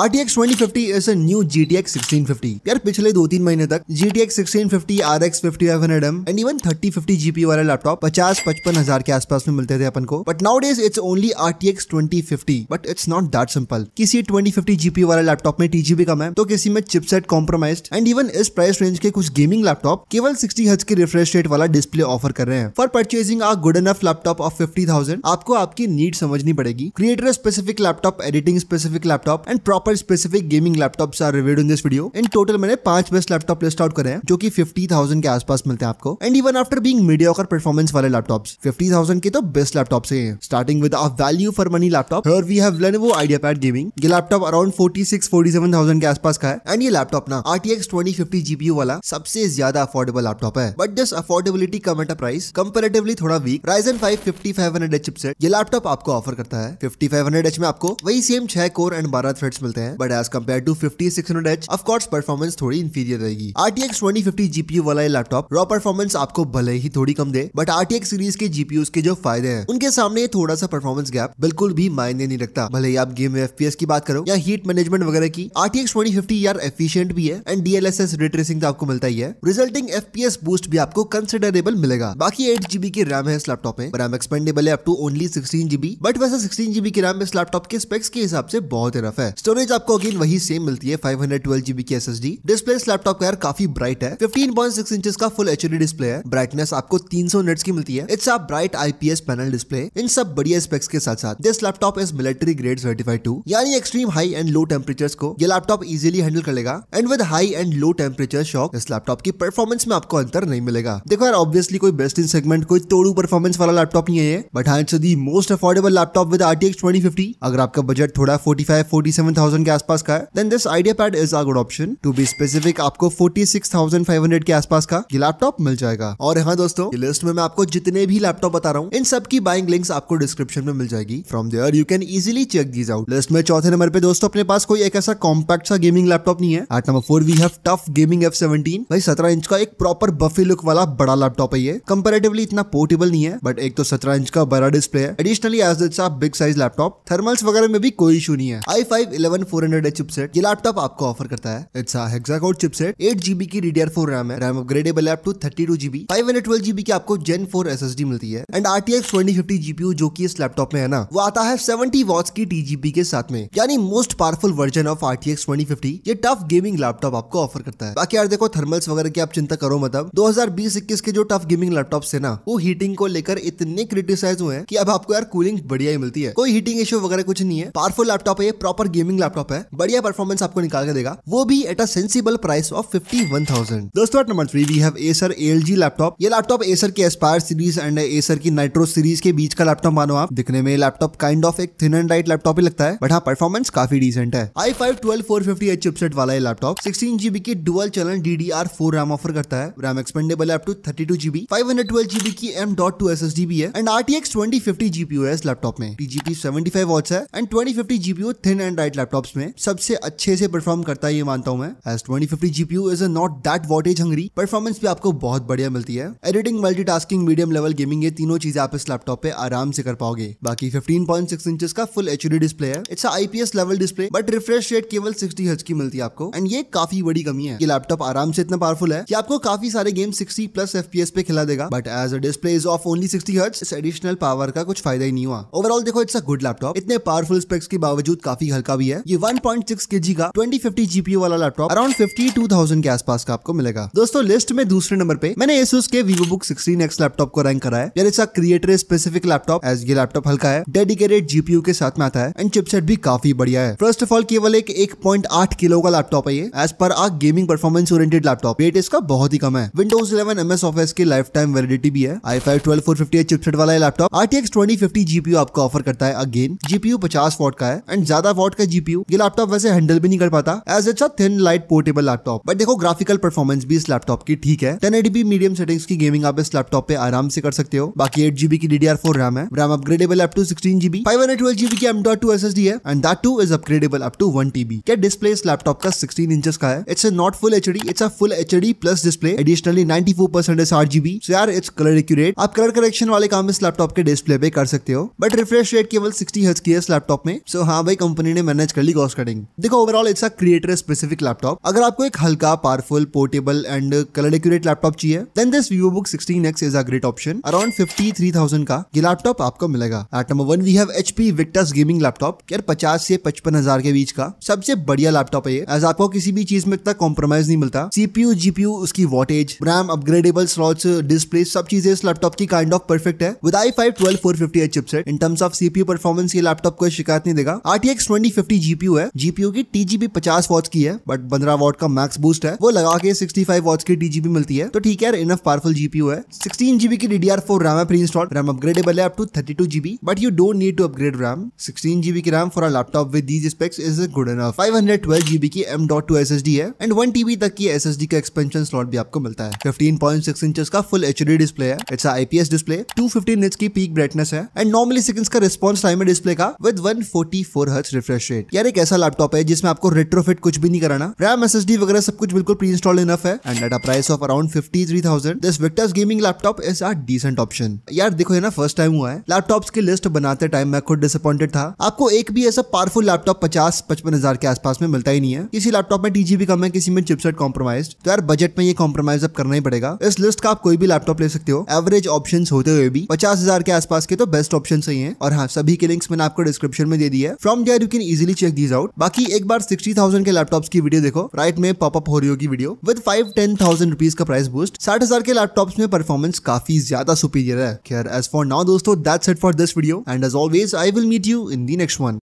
RTX 2050 is a new GTX 1650. यार पिछले दो तीन महीने तक GTX 1650, RX 5500M and even 3050 GPU वाले लैपटॉप पचास पचपन हजार के आसपास में मिलते थे अपन को but nowadays it's only twenty fifty but it's not that simple किसी 2050 GPU वाले लैपटॉप में TGP कम है तो किसी में चिपसेट कॉम्प्रोमाइज एंड इवन इस प्राइस रेंज के कुछ गेमिंग लैपटॉप केवल 60 हज के रिफ्रेश रेट वाला डिस्प्ले ऑफर कर रहे हैं for purchasing a good enough laptop of 50,000 आपको आपकी नीड समझनी पड़ेगी creator specific laptop editing specific laptop and proper पर specific gaming laptops are reviewed in this video in total मैंने पांच बेस्ट लैपटॉप लिस्ट आउट करे हैं जो कि फिफ्टी थाउजेंड के आसपास मिलते हैं आपको and even after being mediocre performance वाले लैपटॉप्स फिफ्टी थाउजेंड के तो बेस्ट लैपटॉप से हैं starting with a value for money laptop here we have Lenovo IdeaPad gaming ये laptop around forty six forty seven thousand के आसपास का है एंड ये लैपटॉप ना R T X twenty fifty GPU वाला सबसे ज्यादा अफोर्डेबल लैपटॉप है but this affordability come at a price comparatively थोड़ा week Ryzen five fifty five hundred chipset ये लैपटॉप आपको ऑफर करता है फिफ्टी फाइव हंड्रेड एच में आपको वही सेम छह कोर एंड बारह थ्रेड्स मिल चलते हैं but as compare to fifty six hundred H of course performance थोड़ी इंफीरियर रहेगी आरटीएक्स ट्वेंटी फिफ्टी जीपीयू वाला लैपटॉप रॉ परफॉर्मेंस आपको भले ही थोड़ी कम दे बट आरटीएक्स सीरीज के जीपीयू के जो फायदे हैं उनके सामने थोड़ा सा परफॉर्मेंस गैप बिल्कुल भी मायने नहीं रखता भले ही आप गेम में एफपीएस की बात करो या हीट मैनेजमेंट वगैरह की आरटीएक्स ट्वेंटी फिफ्टी यार एफिशियंट भी है एंड डीएलएसएस रेट्रेसिंग तो आपको मिलता ही है resulting F P S boost भी आपको कंसिडरेबल मिलेगा बाकी एट जीबी की रैम है इस लैपटॉप में रैम एक्सपेंडेबल है up to only sixteen GB but वैसे सिक्सटीन जीबी की रैम इस लैपटॉप के स्पेक्स के हिसाब से बहुत रफ है स्टोरेज स्टोरेज आपको अगेन वही सेम मिलती है फाइव हंड्रेड ट्वेल्व जीबी की एस एस डी डिस्प्ले इस लैपटॉप का यार काफी ब्राइट है फिफ्टीन पॉइंट सिक्स इंच का फुल एच डिस्प्ले है ब्राइटनेस आपको तीन सौ नेट्स की मिलती है it's a bright IPS panel display इन सब बढ़िया स्पेक्स के साथ साथ this laptop is military grade certified too यानी extreme high and low temperature को ये लैपटॉप इजिली हैंडल कर लेगा and with high and low temperature shock इस लैपटॉप की परफॉर्मेंस में आपको अंतर नहीं मिलेगा देखो यार ऑब्वियसली कोई बेस्ट इन सेगमेंट कोई तोड़ू परफॉर्मेंस वाला लैपटॉप नहीं है बट हाँ it's the most affordable laptop with R T X twenty fifty अगर आपका बजट थोड़ा forty five forty seven thousand thousand के आसपास का है then this IdeaPad is a good option to be specific आपको forty six thousand five hundred के आसपास का ये लैपटॉप मिल जाएगा और यहाँ दोस्तों लिस्ट में मैं आपको जितने भी लैपटॉप बता रहा हूँ इन सब की बाइंग लिंक्स आपको डिस्क्रिप्शन में मिल जाएगी from there you can easily check these out list में चौथे नंबर पे दोस्तों अपने पास कोई एक ऐसा कॉम्पैक्ट सा गेमिंग लैपटॉप नहीं है at number four we have TUF gaming F seventeen भाई सत्रह इंच का एक प्रॉपर बफी लुक वाला बड़ा लैपटॉप है ये कंपेरेटिवली इतना पोर्टेबल नहीं है बट एक तो सत्रह इंच का बड़ा डिस्प्ले है additionally as it's big size laptop thermals वगैरह में भी कोई इशू नहीं है आई फाइव इलेवन 1400 ये लैपटॉप आपको ऑफर करता है इट्स हेक्साकोड चिपसेट जीबी की रैम है रैम अपग्रेडेबल है टू जीबी की आपको जेन मिलती है एंड RTX 2050 GPU जो इस लैपटॉप में है ना वो आता है वॉट्स की टीजीबी के साथ में यानी most powerful version of RTX 2050 ये टफ गेमिंग लैपटॉप आपको ऑफर करता है बाकी यार देखो थर्मल्स वगैरह की आप चिंता करो मतलब 2020-21 के जो टफ गेमिंग लैपटॉप है ना वो हीटिंग को लेकर इतने क्रिटिसाइज हुए हैं कि अब आपको यार कूलिंग बढ़िया ही मिलती है कोई हीटिंग इश्यू वगैरह कुछ नहीं है पावरफुल लैपटॉप है प्रॉपर गेमिंग लैपटॉप है बढ़िया परफॉर्मेंस आपको निकाल के देगा वो भी at a sensible price of fifty one thousand दोस्तों number three we have Acer L G laptop ये लैपटॉप एसर के एस्पायर सीरीज एंड एसर की नाइट्रो सीरीज के बीच का लैपटॉप मानो आप दिखने में लैपटॉप काइंड ऑफ एक थिन एंड राइट लैपटॉप ही लगता है बट हाँ परफॉर्मेंस काफी डिसेंट है I five twelve four fifty H chipset वाला लैपटॉप सिक्सटीन जीबी की डुअल चलन D D R four RAM offer करता है रैम एक्सपेंडेबल है up thirty two GB five hundred twelve GB की M dot two S S D भी है and R T X twenty fifty GPU है इस लैपटॉप में T GP seventy five watts है and twenty fifty GPU thin and light laptop laptops में सबसे अच्छे से परफॉर्म करता है ये मानता हूँ मैं as twenty fifty GPU is not that wattage hungry performance भी आपको बहुत बढ़िया मिलती है editing tasking medium level gaming ये तीनों चीजें आप इस लैपटॉप पे आराम से कर पाओगे बाकी फिफ्टीन पॉइंट सिक्स इंचेस का फुल एच डी डिस्प्ले है it's IPS level display but refresh rate केवल सिक्सटी हर्ट्ज की मिलती है आपको एंड ये काफी बड़ी कमी है ये लैपटॉप आराम से इतना पावरफुल है कि आपको काफी सारे गेम सिक्सटी प्लस एस पे खिला देगा but as a display is of only sixty hertz इस एडिशनल पावर का कुछ फायदा ही नहीं हुआ ओवरऑल देखो इट्स अ गुड लैपटॉप इतने पावरफुल स्पेक्स के बावजूद काफी हल्का भी है ये 1.6 पॉइंट का 2050 जीपी वाला लैपटॉप अराउंड 52,000 के आसपास का आपको मिलेगा दोस्तों लिस्ट में दूसरे नंबर पे मैंने एसूस के वीवो बुक सिक्सटीन लैपटॉप को रैंक करा है इसका क्रिएटर स्पेसिफिक लैपटॉप एज ये लैपटॉप हल्का है डेडिकेटेड जीपी के साथ में आता है एंड चिपसेट भी काफी बढ़िया है फर्स्ट ऑफ ऑल केवल एक एक किलो का लैपटॉप है ये एज पर a gaming performance oriented laptop weight इसका बहुत ही कम है Windows eleven M S Office की लाइफ टाइम वेलिडिटी भी है I five twelve four fifty chipset वाला laptop R T X twenty fifty GPU आपको ऑफर करता है अगेन जीपी पचास वॉट का है एंड ज्यादा वॉट का जीपी सीपीयू ये लैपटॉप वैसे हैंडल भी नहीं कर पाता as it's a thin light portable laptop but देखो ग्राफिकल परफॉर्मेंस भी इस लैपटॉप की ठीक है टेन एडीपी मीडियम सेटिंग्स की गेमिंग आप इस लैपटॉप पे आराम से कर सकते हो बाकी एट जीबी की डी रैम है RAM upgradeable up to sixteen GB five hundred twelve GB की M dot two S S D है and that too is upgradeable up to one TB क्या डिस्प्ले इस लैपटॉप का sixteen inches का है it's not full H D it's a full H D plus display additionally ninety four percent is R GB so यार it's colour accurate आप colour correction वाले काम इस लैपटॉप के डिस्प्ले पे कर सकते हो बट रिफ्रेश रेट केवल सिक्सटी हज की है इस लैपटॉप में सो so, हाँ भाई कंपनी ने मैनेज कर लिटरली कॉस्ट कटिंग देखो overall it's a creator specific laptop अगर आपको एक हल्का powerful portable and colour accurate laptop चाहिए then this Vivobook sixteen X is a great option around fifty three thousand का ये लैपटॉप आपको मिलेगा at number one we have H P Victus gaming laptop यार पचास से पचपन हजार के बीच का सबसे बढ़िया लैपटॉप है एज आपको किसी भी चीज में इतना कॉम्प्रोमाइज नहीं मिलता सीपीयू जीपीयू उसकी wattage RAM upgradeable slots display सब चीजें इस लैपटॉप की काइंड ऑफ परफेक्ट है with I five twelve four fifty H chipset in terms of CPU performance ये लैपटॉप कोई शिकायत नहीं देगा RTX twenty fifty G GPU है जीपीयू की टीजीबी पचास वॉट की है बट पंद्रह वॉट का मैक्स बूस्ट है वो लगा के सिक्सटी फाइव वॉट की टीजीबी मिलती है तो ठीक है इनफ पावरफुल जीपीयू है सिक्सटीन जीबी की डीडीआर फोर रैम है प्री इंस्टॉल रैम अपग्रेडेबल है up to thirty two GB but you don't need to upgrade RAM sixteen GB की RAM for a laptop with these specs is good enough five hundred twelve GB की M dot two S S D है and one TB तक की S S D का expansion slot भी आपको मिलता है फिफ्टीन पॉइंट सिक्स इंच का फुल एच डी डिस्प्ले है it's IPS display two fifty nits की पीक ब्राइटनेस है एंड नॉर्मली सेकंड का रिस्पॉन्स टाइम है डिस्प्ले का with one forty four hertz refresh rate यार एक ऐसा लैपटॉप है जिसमें आपको रेट्रोफिट कुछ भी नहीं कराना रैम एस वगैरह सब कुछ बिल्कुल प्री इंस्टॉल इनफ है and at a price of around fifty three thousand this Victus gaming laptop is a decent option यार देखो ये ना फर्स्ट टाइम हुआ है लैपटॉप्स की लिस्ट बनाते टाइम मैं खुद डिसअपॉइंटेड था आपको एक भी ऐसा पावरफुल लैपटॉप पचास पचपन हजार के आसपास में मिलता ही नहीं है किसी लैपटॉप में टीजीबी कम है किसी में चिपसेट कॉम्प्रोमाइज तो यार बजट में ये कॉम्प्रोमाइज अब करना ही पड़ेगा इस लिस्ट का आप कोई भी लैपटॉप ले सकते हो एवरेज ऑप्शन होते हुए भी पचास हजार के आसपास के तो बेस्ट ऑप्शन सही है और हाँ सभी के लिंक्स मैंने आपको डिस्क्रिप्शन में दे दी है from there you can easily check check these out बाकी एक बार सिक्सटी थाउजेंड के लैपटॉप की वीडियो देखो राइट में पॉपअप हो रही होगी video with five ten thousand rupees का प्राइस बूस्ट साठ हजार के लैपटॉप में परफॉर्मेंस काफी ज्यादा सुपीरियर है एज फॉर नाउ दोस्तों that's it for this video and as always I will meet you in the next one